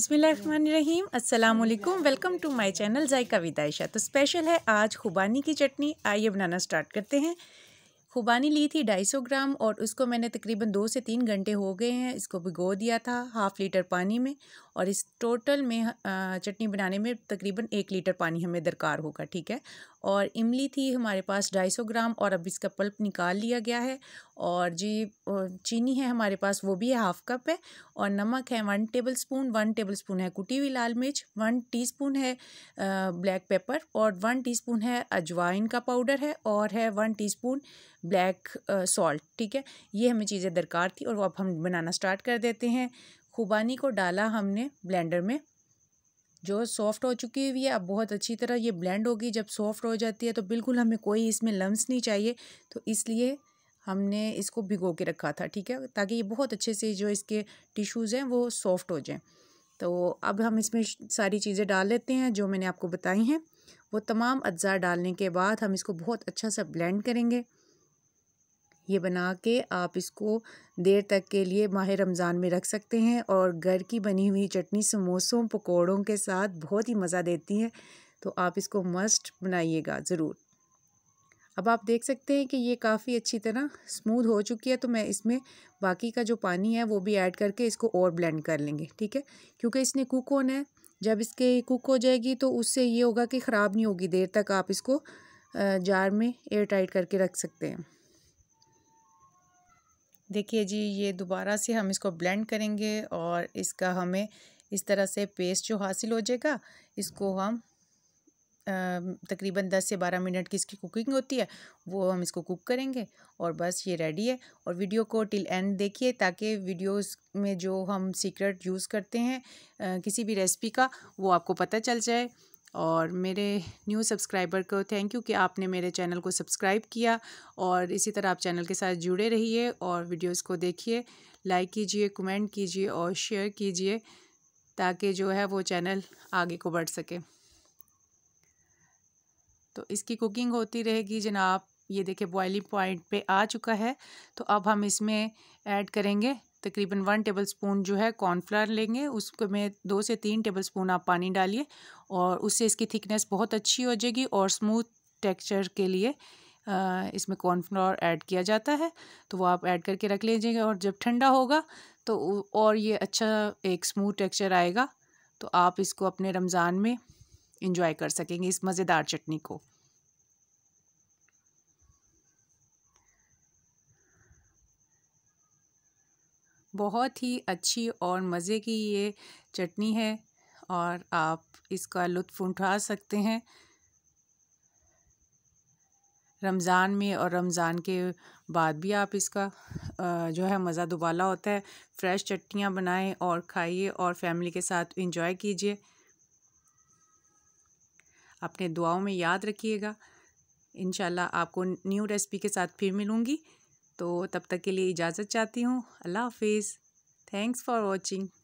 बिस्मिल्लाहिर्रहमानिर्रहीम अस्सलाम वालेकुम welcome to my channel Zaika विदाइशा तो स्पेशल है आज खुबानी की चटनी आइए बनाना स्टार्ट करते हैं खुबानी ली थी 250 ग्राम और उसको मैंने तकरीबन दो से तीन घंटे हो गए हैं इसको भिगो दिया था हाफ़ लीटर पानी में और इस टोटल में चटनी बनाने में तकरीबन एक लीटर पानी हमें दरकार होगा ठीक है और इमली थी हमारे पास 250 ग्राम और अब इसका पल्प निकाल लिया गया है और जी चीनी है हमारे पास वो भी है हाफ़ कप है और नमक है one tablespoon one tablespoon है कुटी हुई लाल मिर्च वन टीस्पून है ब्लैक पेपर और वन टीस्पून है अजवाइन का पाउडर है और है वन टीस्पून ब्लैक सॉल्ट ठीक है ये हमें चीज़ें दरकार थी और वो अब हम बनाना स्टार्ट कर देते हैं खुबानी को डाला हमने ब्लेंडर में जो सॉफ़्ट हो चुकी हुई है अब बहुत अच्छी तरह ये ब्लेंड होगी जब सॉफ़्ट हो जाती है तो बिल्कुल हमें कोई इसमें लम्स नहीं चाहिए तो इसलिए हमने इसको भिगो के रखा था ठीक है ताकि ये बहुत अच्छे से जो इसके टिश्यूज़ हैं वो सॉफ्ट हो जाएं तो अब हम इसमें सारी चीज़ें डाल लेते हैं जो मैंने आपको बताई हैं वो तमाम अज्जा डालने के बाद हम इसको बहुत अच्छा सा ब्लेंड करेंगे ये बना के आप इसको देर तक के लिए माह रमज़ान में रख सकते हैं और घर की बनी हुई चटनी समोसों पकौड़ों के साथ बहुत ही मज़ा देती है तो आप इसको मस्ट बनाइएगा ज़रूर अब आप देख सकते हैं कि ये काफ़ी अच्छी तरह स्मूद हो चुकी है तो मैं इसमें बाकी का जो पानी है वो भी ऐड करके इसको और ब्लेंड कर लेंगे ठीक है क्योंकि इसने कुक होना है जब इसके कुक हो जाएगी तो उससे ये होगा कि ख़राब नहीं होगी देर तक आप इसको जार में एयर टाइट करके रख सकते हैं देखिए जी ये दोबारा से हम इसको ब्लेंड करेंगे और इसका हमें इस तरह से पेस्ट जो हासिल हो जाएगा इसको हम तकरीबन दस से बारह मिनट की इसकी कुकिंग होती है वो हम इसको कुक करेंगे और बस ये रेडी है और वीडियो को टिल एंड देखिए ताकि वीडियोस में जो हम सीक्रेट यूज़ करते हैं किसी भी रेसिपी का वो आपको पता चल जाए और मेरे न्यू सब्सक्राइबर को थैंक यू कि आपने मेरे चैनल को सब्सक्राइब किया और इसी तरह आप चैनल के साथ जुड़े रहिए और वीडियोज़ को देखिए लाइक कीजिए कमेंट कीजिए और शेयर कीजिए ताकि जो है वो चैनल आगे को बढ़ सके तो इसकी कुकिंग होती रहेगी जनाब ये देखिए बॉइलिंग पॉइंट पे आ चुका है तो अब हम इसमें ऐड करेंगे तकरीबन वन टेबल स्पून जो है कॉर्नफ्लावर लेंगे उसको में दो से तीन टेबल स्पून आप पानी डालिए और उससे इसकी थिकनेस बहुत अच्छी हो जाएगी और स्मूथ टेक्सचर के लिए इसमें कॉर्नफ्लावर ऐड किया जाता है तो वो आप ऐड करके रख लीजिएगा और जब ठंडा होगा तो और ये अच्छा एक स्मूथ टेक्सचर आएगा तो आप इसको अपने रमज़ान में इंजॉय कर सकेंगे इस मज़ेदार चटनी को बहुत ही अच्छी और मज़े की ये चटनी है और आप इसका लुत्फ़ उठा सकते हैं रमज़ान में और रमज़ान के बाद भी आप इसका जो है मज़ा दुबाला होता है फ्रेश चटनियाँ बनाएं और खाइए और फैमिली के साथ इंजॉय कीजिए अपने दुआओं में याद रखिएगा इन आपको न्यू रेसिपी के साथ फिर मिलूँगी तो तब तक के लिए इजाज़त चाहती हूँ अल्लाह हाफिज़ थैंक्स फॉर वॉचिंग